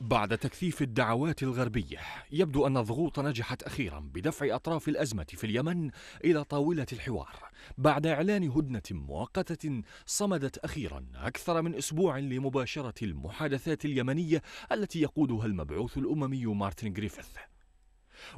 بعد تكثيف الدعوات الغربية يبدو أن الضغوط نجحت أخيرا بدفع أطراف الأزمة في اليمن إلى طاولة الحوار بعد إعلان هدنة مؤقتة صمدت أخيرا أكثر من أسبوع لمباشرة المحادثات اليمنية التي يقودها المبعوث الأممي مارتن جريفيث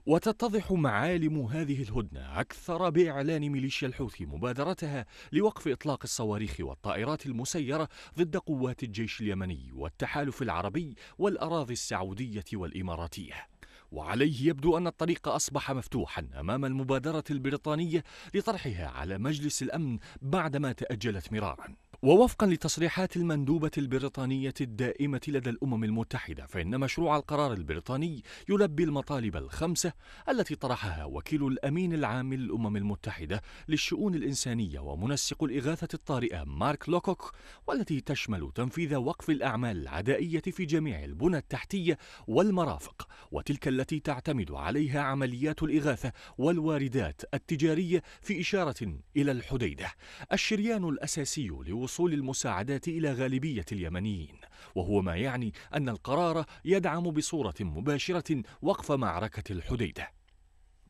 وتتضح معالم هذه الهدنة أكثر بإعلان ميليشيا الحوثي مبادرتها لوقف إطلاق الصواريخ والطائرات المسيرة ضد قوات الجيش اليمني والتحالف العربي والأراضي السعودية والإماراتية وعليه يبدو أن الطريق أصبح مفتوحا أمام المبادرة البريطانية لطرحها على مجلس الأمن بعدما تأجلت مرارا ووفقا لتصريحات المندوبة البريطانية الدائمة لدى الأمم المتحدة فإن مشروع القرار البريطاني يلبي المطالب الخمسة التي طرحها وكيل الأمين العام للأمم المتحدة للشؤون الإنسانية ومنسق الإغاثة الطارئة مارك لوكوك والتي تشمل تنفيذ وقف الأعمال العدائية في جميع البنى التحتية والمرافق وتلك التي تعتمد عليها عمليات الإغاثة والواردات التجارية في إشارة إلى الحديدة الشريان الأساسي لوصول وصول المساعدات إلى غالبية اليمنيين وهو ما يعني أن القرار يدعم بصورة مباشرة وقف معركة الحديدة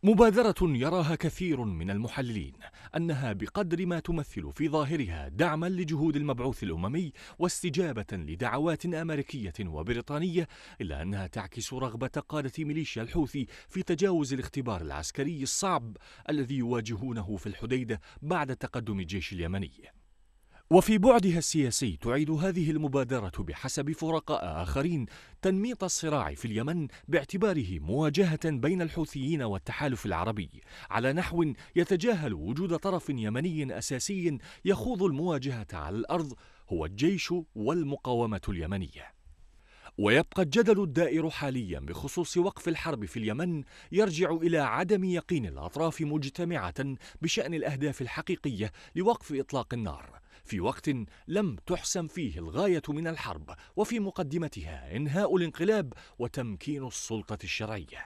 مبادرة يراها كثير من المحللين أنها بقدر ما تمثل في ظاهرها دعما لجهود المبعوث الأممي واستجابة لدعوات أمريكية وبريطانية إلا أنها تعكس رغبة قادة ميليشيا الحوثي في تجاوز الاختبار العسكري الصعب الذي يواجهونه في الحديدة بعد تقدم الجيش اليمني وفي بعدها السياسي تعيد هذه المبادرة بحسب فرقاء آخرين تنميط الصراع في اليمن باعتباره مواجهة بين الحوثيين والتحالف العربي على نحو يتجاهل وجود طرف يمني أساسي يخوض المواجهة على الأرض هو الجيش والمقاومة اليمنية ويبقى الجدل الدائر حاليا بخصوص وقف الحرب في اليمن يرجع الى عدم يقين الاطراف مجتمعه بشان الاهداف الحقيقيه لوقف اطلاق النار في وقت لم تحسم فيه الغاية من الحرب وفي مقدمتها إنهاء الانقلاب وتمكين السلطة الشرعية